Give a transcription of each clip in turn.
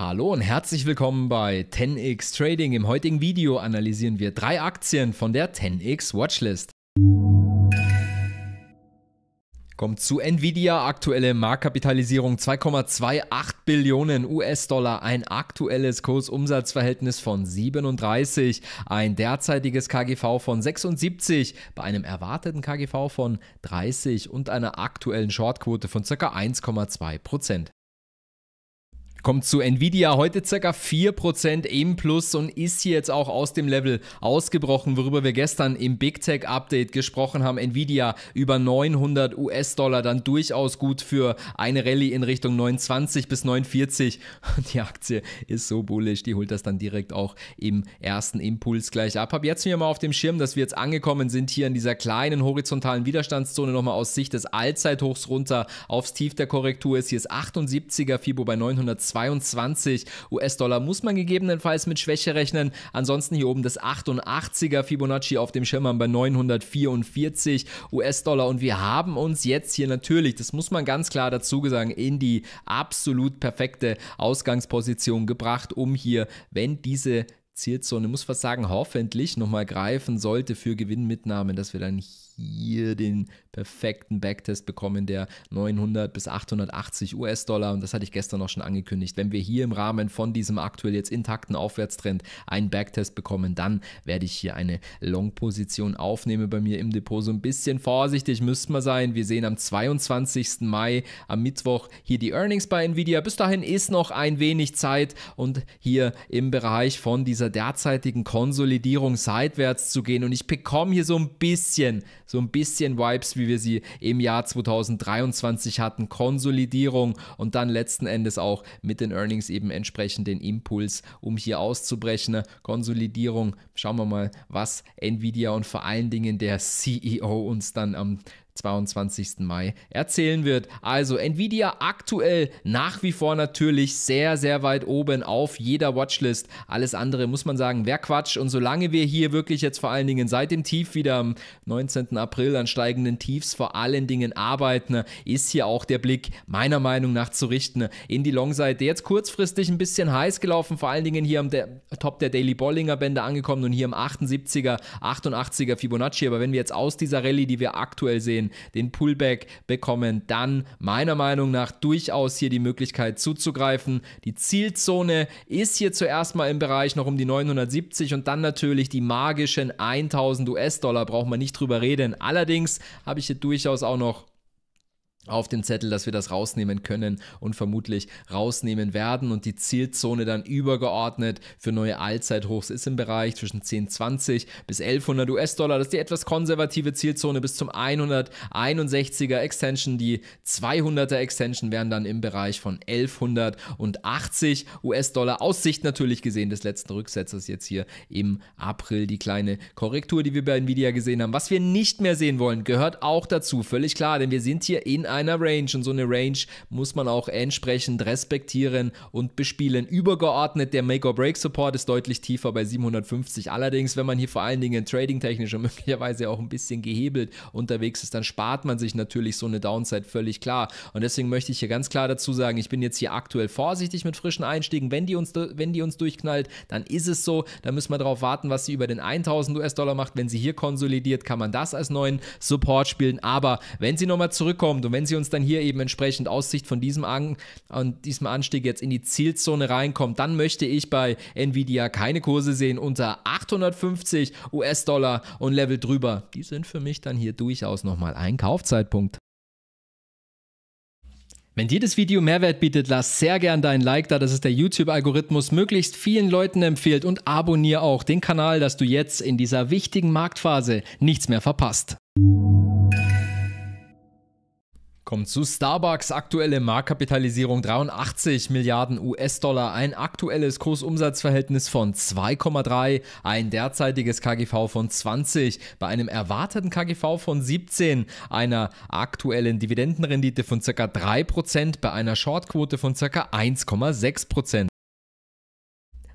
Hallo und herzlich willkommen bei 10x Trading. Im heutigen Video analysieren wir drei Aktien von der 10x Watchlist. Kommt zu Nvidia, aktuelle Marktkapitalisierung 2,28 Billionen US-Dollar, ein aktuelles Kursumsatzverhältnis von 37, ein derzeitiges KGV von 76, bei einem erwarteten KGV von 30 und einer aktuellen Shortquote von ca. 1,2 Prozent. Kommt zu Nvidia heute ca. 4% im Plus und ist hier jetzt auch aus dem Level ausgebrochen, worüber wir gestern im Big Tech Update gesprochen haben. Nvidia über 900 US-Dollar, dann durchaus gut für eine Rallye in Richtung 29 bis 49. Die Aktie ist so bullish, die holt das dann direkt auch im ersten Impuls gleich ab. Hab jetzt mir mal auf dem Schirm, dass wir jetzt angekommen sind hier in dieser kleinen horizontalen Widerstandszone nochmal aus Sicht des Allzeithochs runter aufs Tief der Korrektur ist. Hier ist 78er Fibo bei 910. 22 US-Dollar muss man gegebenenfalls mit Schwäche rechnen. Ansonsten hier oben das 88er Fibonacci auf dem Schirm haben bei 944 US-Dollar und wir haben uns jetzt hier natürlich, das muss man ganz klar dazu sagen, in die absolut perfekte Ausgangsposition gebracht, um hier, wenn diese Zielzone, muss fast sagen, hoffentlich nochmal greifen sollte für Gewinnmitnahmen, dass wir dann hier hier den perfekten Backtest bekommen, der 900 bis 880 US-Dollar. Und das hatte ich gestern noch schon angekündigt. Wenn wir hier im Rahmen von diesem aktuell jetzt intakten Aufwärtstrend einen Backtest bekommen, dann werde ich hier eine Long-Position aufnehmen bei mir im Depot. So ein bisschen vorsichtig müsste man sein. Wir sehen am 22. Mai, am Mittwoch, hier die Earnings bei Nvidia. Bis dahin ist noch ein wenig Zeit und hier im Bereich von dieser derzeitigen Konsolidierung seitwärts zu gehen. Und ich bekomme hier so ein bisschen so ein bisschen Vibes, wie wir sie im Jahr 2023 hatten. Konsolidierung und dann letzten Endes auch mit den Earnings eben entsprechend den Impuls, um hier auszubrechen. Konsolidierung, schauen wir mal, was Nvidia und vor allen Dingen der CEO uns dann am 22. Mai erzählen wird. Also Nvidia aktuell nach wie vor natürlich sehr, sehr weit oben auf jeder Watchlist. Alles andere muss man sagen, wäre Quatsch. Und solange wir hier wirklich jetzt vor allen Dingen seit dem Tief wieder am 19. April an steigenden Tiefs vor allen Dingen arbeiten, ist hier auch der Blick meiner Meinung nach zu richten in die Long-Seite. Jetzt kurzfristig ein bisschen heiß gelaufen, vor allen Dingen hier am der Top der Daily Bollinger Bände angekommen und hier am 78er, 88er Fibonacci. Aber wenn wir jetzt aus dieser Rallye, die wir aktuell sehen, den, Pullback bekommen, dann meiner Meinung nach durchaus hier die Möglichkeit zuzugreifen. Die Zielzone ist hier zuerst mal im Bereich noch um die 970 und dann natürlich die magischen 1000 US-Dollar, braucht man nicht drüber reden. Allerdings habe ich hier durchaus auch noch auf dem Zettel, dass wir das rausnehmen können und vermutlich rausnehmen werden und die Zielzone dann übergeordnet für neue Allzeithochs ist im Bereich zwischen 1020 bis 1100 US-Dollar. Das ist die etwas konservative Zielzone bis zum 161er Extension. Die 200er Extension wären dann im Bereich von 1180 US-Dollar. Aussicht natürlich gesehen des letzten Rücksetzers jetzt hier im April. Die kleine Korrektur, die wir bei Nvidia gesehen haben. Was wir nicht mehr sehen wollen, gehört auch dazu. Völlig klar, denn wir sind hier in einer Range und so eine Range muss man auch entsprechend respektieren und bespielen. Übergeordnet, der Make-or-Break-Support ist deutlich tiefer bei 750. Allerdings, wenn man hier vor allen Dingen trading-technisch und möglicherweise auch ein bisschen gehebelt unterwegs ist, dann spart man sich natürlich so eine Downside völlig klar. Und deswegen möchte ich hier ganz klar dazu sagen, ich bin jetzt hier aktuell vorsichtig mit frischen Einstiegen. Wenn die uns, wenn die uns durchknallt, dann ist es so. Da müssen wir darauf warten, was sie über den 1000 US-Dollar macht. Wenn sie hier konsolidiert, kann man das als neuen Support spielen. Aber wenn sie nochmal zurückkommt und wenn wenn sie uns dann hier eben entsprechend Aussicht von diesem, An und diesem Anstieg jetzt in die Zielzone reinkommt, dann möchte ich bei Nvidia keine Kurse sehen unter 850 US-Dollar und Level drüber. Die sind für mich dann hier durchaus nochmal ein Kaufzeitpunkt. Wenn dir das Video Mehrwert bietet, lass sehr gern dein Like da, dass es der YouTube-Algorithmus möglichst vielen Leuten empfiehlt und abonniere auch den Kanal, dass du jetzt in dieser wichtigen Marktphase nichts mehr verpasst. Kommt zu Starbucks aktuelle Marktkapitalisierung 83 Milliarden US-Dollar, ein aktuelles Kursumsatzverhältnis von 2,3, ein derzeitiges KGV von 20, bei einem erwarteten KGV von 17, einer aktuellen Dividendenrendite von ca. 3%, bei einer Shortquote von ca. 1,6%.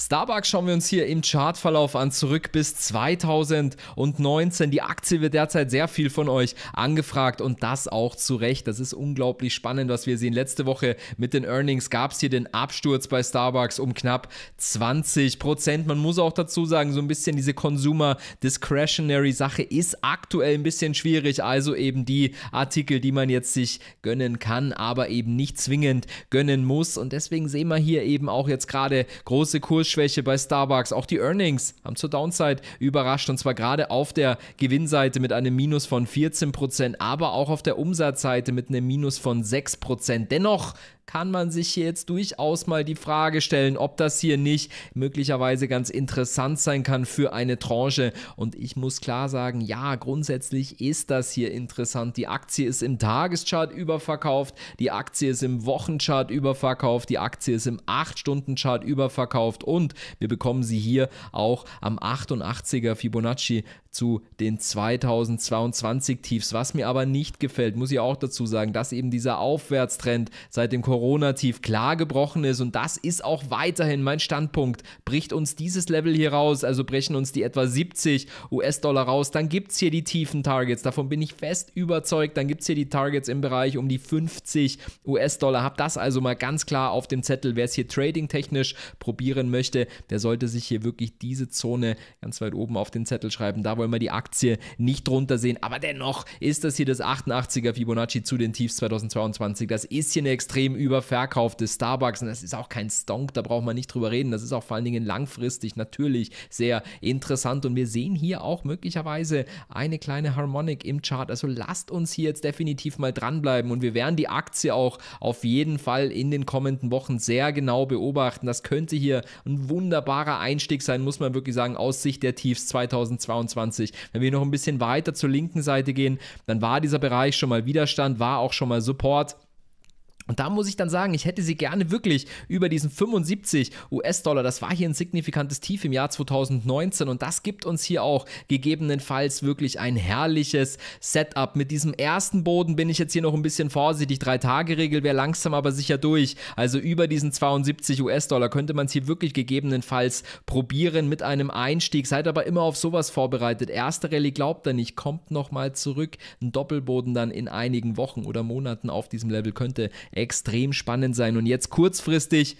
Starbucks schauen wir uns hier im Chartverlauf an, zurück bis 2019. Die Aktie wird derzeit sehr viel von euch angefragt und das auch zu Recht. Das ist unglaublich spannend, was wir sehen. Letzte Woche mit den Earnings gab es hier den Absturz bei Starbucks um knapp 20 Prozent. Man muss auch dazu sagen, so ein bisschen diese Consumer Discretionary Sache ist aktuell ein bisschen schwierig. Also eben die Artikel, die man jetzt sich gönnen kann, aber eben nicht zwingend gönnen muss. Und deswegen sehen wir hier eben auch jetzt gerade große Kurs Kursschwäche bei Starbucks. Auch die Earnings haben zur Downside überrascht und zwar gerade auf der Gewinnseite mit einem Minus von 14%, Prozent, aber auch auf der Umsatzseite mit einem Minus von 6%. Prozent. Dennoch kann man sich jetzt durchaus mal die Frage stellen, ob das hier nicht möglicherweise ganz interessant sein kann für eine Tranche. Und ich muss klar sagen, ja, grundsätzlich ist das hier interessant. Die Aktie ist im Tageschart überverkauft, die Aktie ist im Wochenchart überverkauft, die Aktie ist im 8-Stunden-Chart überverkauft und wir bekommen sie hier auch am 88er Fibonacci zu den 2022 Tiefs. Was mir aber nicht gefällt, muss ich auch dazu sagen, dass eben dieser Aufwärtstrend seit dem Corona-Tief klar gebrochen ist und das ist auch weiterhin mein Standpunkt. Bricht uns dieses Level hier raus, also brechen uns die etwa 70 US-Dollar raus, dann gibt es hier die tiefen Targets. Davon bin ich fest überzeugt. Dann gibt es hier die Targets im Bereich um die 50 US-Dollar. Hab das also mal ganz klar auf dem Zettel. Wer es hier trading-technisch probieren möchte, der sollte sich hier wirklich diese Zone ganz weit oben auf den Zettel schreiben. Da wollen wollen wir die Aktie nicht drunter sehen. Aber dennoch ist das hier das 88er Fibonacci zu den Tiefs 2022. Das ist hier eine extrem überverkaufte Starbucks und das ist auch kein Stonk, da braucht man nicht drüber reden. Das ist auch vor allen Dingen langfristig natürlich sehr interessant und wir sehen hier auch möglicherweise eine kleine Harmonic im Chart. Also lasst uns hier jetzt definitiv mal dranbleiben und wir werden die Aktie auch auf jeden Fall in den kommenden Wochen sehr genau beobachten. Das könnte hier ein wunderbarer Einstieg sein, muss man wirklich sagen, aus Sicht der Tiefs 2022. 25. Wenn wir noch ein bisschen weiter zur linken Seite gehen, dann war dieser Bereich schon mal Widerstand, war auch schon mal Support. Und da muss ich dann sagen, ich hätte sie gerne wirklich über diesen 75 US-Dollar. Das war hier ein signifikantes Tief im Jahr 2019 und das gibt uns hier auch gegebenenfalls wirklich ein herrliches Setup. Mit diesem ersten Boden bin ich jetzt hier noch ein bisschen vorsichtig. Drei-Tage-Regel wäre langsam aber sicher durch. Also über diesen 72 US-Dollar könnte man es hier wirklich gegebenenfalls probieren mit einem Einstieg. Seid aber immer auf sowas vorbereitet. Erste Rallye glaubt er nicht, kommt nochmal zurück. Ein Doppelboden dann in einigen Wochen oder Monaten auf diesem Level könnte extrem spannend sein. Und jetzt kurzfristig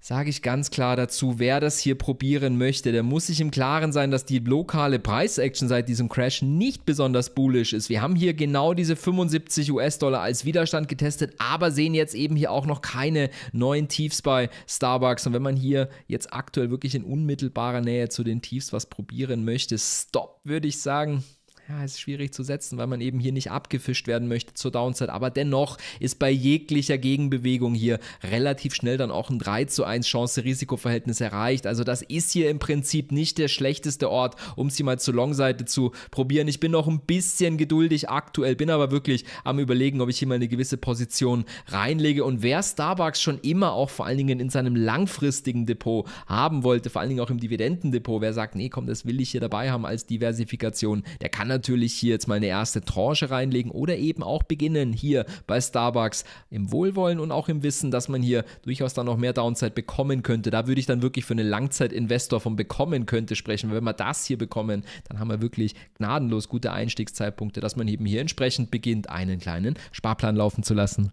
sage ich ganz klar dazu, wer das hier probieren möchte, der muss sich im Klaren sein, dass die lokale Preisaction seit diesem Crash nicht besonders bullish ist. Wir haben hier genau diese 75 US-Dollar als Widerstand getestet, aber sehen jetzt eben hier auch noch keine neuen Tiefs bei Starbucks. Und wenn man hier jetzt aktuell wirklich in unmittelbarer Nähe zu den Tiefs was probieren möchte, Stop würde ich sagen, ja, ist schwierig zu setzen, weil man eben hier nicht abgefischt werden möchte zur Downside. Aber dennoch ist bei jeglicher Gegenbewegung hier relativ schnell dann auch ein 3 zu 1 chance risikoverhältnis erreicht. Also das ist hier im Prinzip nicht der schlechteste Ort, um sie mal zur Long-Seite zu probieren. Ich bin noch ein bisschen geduldig aktuell, bin aber wirklich am überlegen, ob ich hier mal eine gewisse Position reinlege. Und wer Starbucks schon immer auch vor allen Dingen in seinem langfristigen Depot haben wollte, vor allen Dingen auch im Dividendendepot, wer sagt, nee, komm, das will ich hier dabei haben als Diversifikation, der kann das natürlich hier jetzt mal eine erste Tranche reinlegen oder eben auch beginnen hier bei Starbucks im Wohlwollen und auch im Wissen, dass man hier durchaus dann noch mehr Downside bekommen könnte. Da würde ich dann wirklich für einen Langzeitinvestor von bekommen könnte sprechen. Wenn wir das hier bekommen, dann haben wir wirklich gnadenlos gute Einstiegszeitpunkte, dass man eben hier entsprechend beginnt, einen kleinen Sparplan laufen zu lassen.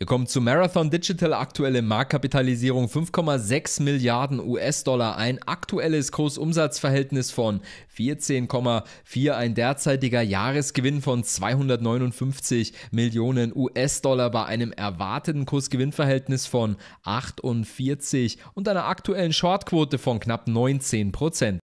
Wir kommen zu Marathon Digital. Aktuelle Marktkapitalisierung 5,6 Milliarden US-Dollar. Ein aktuelles Kursumsatzverhältnis von 14,4. Ein derzeitiger Jahresgewinn von 259 Millionen US-Dollar bei einem erwarteten Kursgewinnverhältnis von 48 und einer aktuellen Shortquote von knapp 19 Prozent.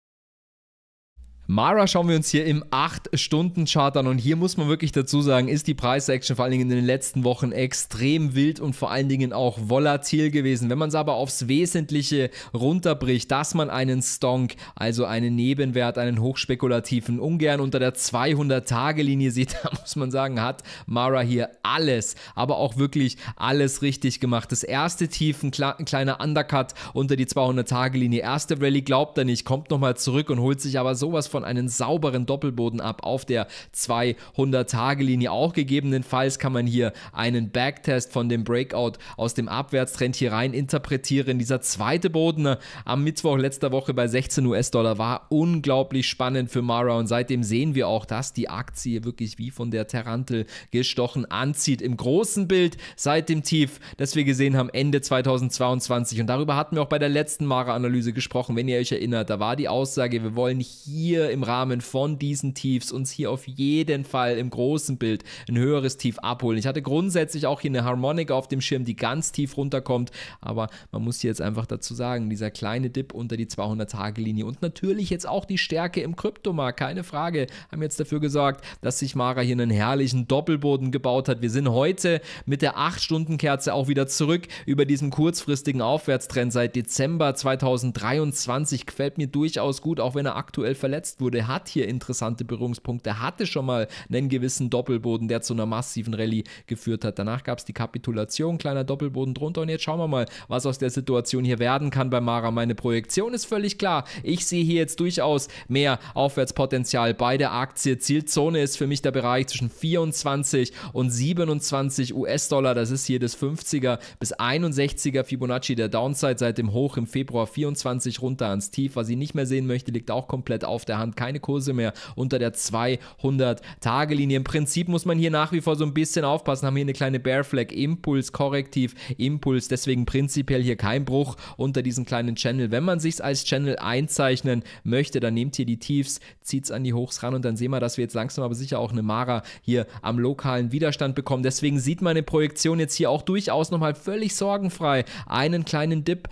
Mara schauen wir uns hier im 8-Stunden-Chart an und hier muss man wirklich dazu sagen, ist die Preissection vor allen Dingen in den letzten Wochen extrem wild und vor allen Dingen auch volatil gewesen. Wenn man es aber aufs Wesentliche runterbricht, dass man einen Stonk, also einen Nebenwert, einen hochspekulativen ungern unter der 200-Tage-Linie sieht, da muss man sagen, hat Mara hier alles, aber auch wirklich alles richtig gemacht. Das erste Tief, ein kleiner Undercut unter die 200-Tage-Linie, erste Rally glaubt er nicht, kommt nochmal zurück und holt sich aber sowas von einem sauberen Doppelboden ab auf der 200-Tage-Linie. Auch gegebenenfalls kann man hier einen Backtest von dem Breakout aus dem Abwärtstrend hier rein interpretieren. Dieser zweite Boden äh, am Mittwoch letzter Woche bei 16 US-Dollar war unglaublich spannend für Mara und seitdem sehen wir auch, dass die Aktie wirklich wie von der Tarantel gestochen anzieht. Im großen Bild seit dem Tief, das wir gesehen haben Ende 2022 und darüber hatten wir auch bei der letzten Mara-Analyse gesprochen, wenn ihr euch erinnert, da war die Aussage, wir wollen hier wir im Rahmen von diesen Tiefs uns hier auf jeden Fall im großen Bild ein höheres Tief abholen. Ich hatte grundsätzlich auch hier eine Harmonik auf dem Schirm, die ganz tief runterkommt, aber man muss hier jetzt einfach dazu sagen, dieser kleine Dip unter die 200-Tage-Linie und natürlich jetzt auch die Stärke im Kryptomarkt, keine Frage, haben jetzt dafür gesorgt, dass sich Mara hier einen herrlichen Doppelboden gebaut hat. Wir sind heute mit der 8-Stunden-Kerze auch wieder zurück über diesen kurzfristigen Aufwärtstrend seit Dezember 2023. Gefällt mir durchaus gut, auch wenn er aktuell verletzt gesetzt wurde, hat hier interessante Berührungspunkte, hatte schon mal einen gewissen Doppelboden, der zu einer massiven Rallye geführt hat. Danach gab es die Kapitulation, kleiner Doppelboden drunter und jetzt schauen wir mal, was aus der Situation hier werden kann bei Mara. Meine Projektion ist völlig klar. Ich sehe hier jetzt durchaus mehr Aufwärtspotenzial bei der Aktie. Zielzone ist für mich der Bereich zwischen 24 und 27 US-Dollar. Das ist hier das 50er bis 61er Fibonacci der Downside seit dem Hoch im Februar 24 runter ans Tief. Was ich nicht mehr sehen möchte, liegt auch komplett auf der Hand. Hand keine Kurse mehr unter der 200-Tage-Linie. Im Prinzip muss man hier nach wie vor so ein bisschen aufpassen, haben hier eine kleine Bear Flag, Impuls, Korrektiv, Impuls, deswegen prinzipiell hier kein Bruch unter diesem kleinen Channel. Wenn man sich als Channel einzeichnen möchte, dann nehmt hier die Tiefs, zieht es an die Hochs ran und dann sehen wir, dass wir jetzt langsam aber sicher auch eine Mara hier am lokalen Widerstand bekommen. Deswegen sieht meine Projektion jetzt hier auch durchaus nochmal völlig sorgenfrei einen kleinen Dip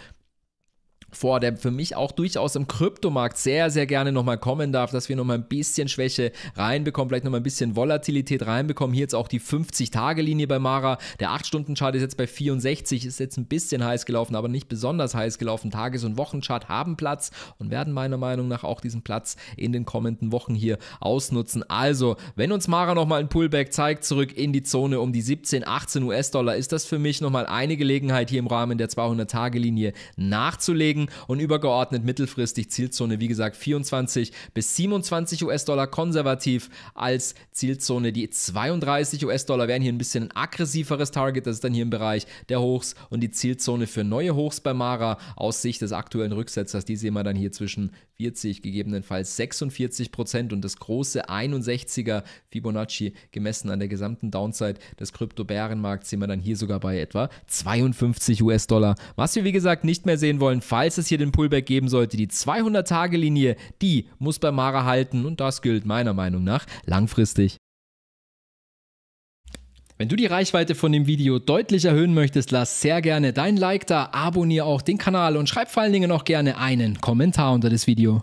vor, der für mich auch durchaus im Kryptomarkt sehr, sehr gerne nochmal kommen darf, dass wir nochmal ein bisschen Schwäche reinbekommen, vielleicht nochmal ein bisschen Volatilität reinbekommen. Hier jetzt auch die 50-Tage-Linie bei Mara. Der 8-Stunden-Chart ist jetzt bei 64, ist jetzt ein bisschen heiß gelaufen, aber nicht besonders heiß gelaufen. Tages- und Wochenchart haben Platz und werden meiner Meinung nach auch diesen Platz in den kommenden Wochen hier ausnutzen. Also, wenn uns Mara nochmal ein Pullback zeigt, zurück in die Zone um die 17, 18 US-Dollar, ist das für mich nochmal eine Gelegenheit, hier im Rahmen der 200-Tage-Linie nachzulegen bewegen und übergeordnet mittelfristig Zielzone, wie gesagt, 24 bis 27 US-Dollar konservativ als Zielzone. Die 32 US-Dollar wären hier ein bisschen ein aggressiveres Target, das ist dann hier im Bereich der Hochs und die Zielzone für neue Hochs bei Mara aus Sicht des aktuellen Rücksetzers, die sehen wir dann hier zwischen 40, gegebenenfalls 46 Prozent und das große 61er Fibonacci gemessen an der gesamten Downside des Krypto-Bärenmarkts sehen wir dann hier sogar bei etwa 52 US-Dollar. Was wir wie gesagt nicht mehr sehen wollen, falls falls es hier den Pullback geben sollte, die 200-Tage-Linie, die muss bei Mara halten und das gilt meiner Meinung nach langfristig. Wenn du die Reichweite von dem Video deutlich erhöhen möchtest, lass sehr gerne dein Like da, abonniere auch den Kanal und schreib vor allen Dingen auch gerne einen Kommentar unter das Video.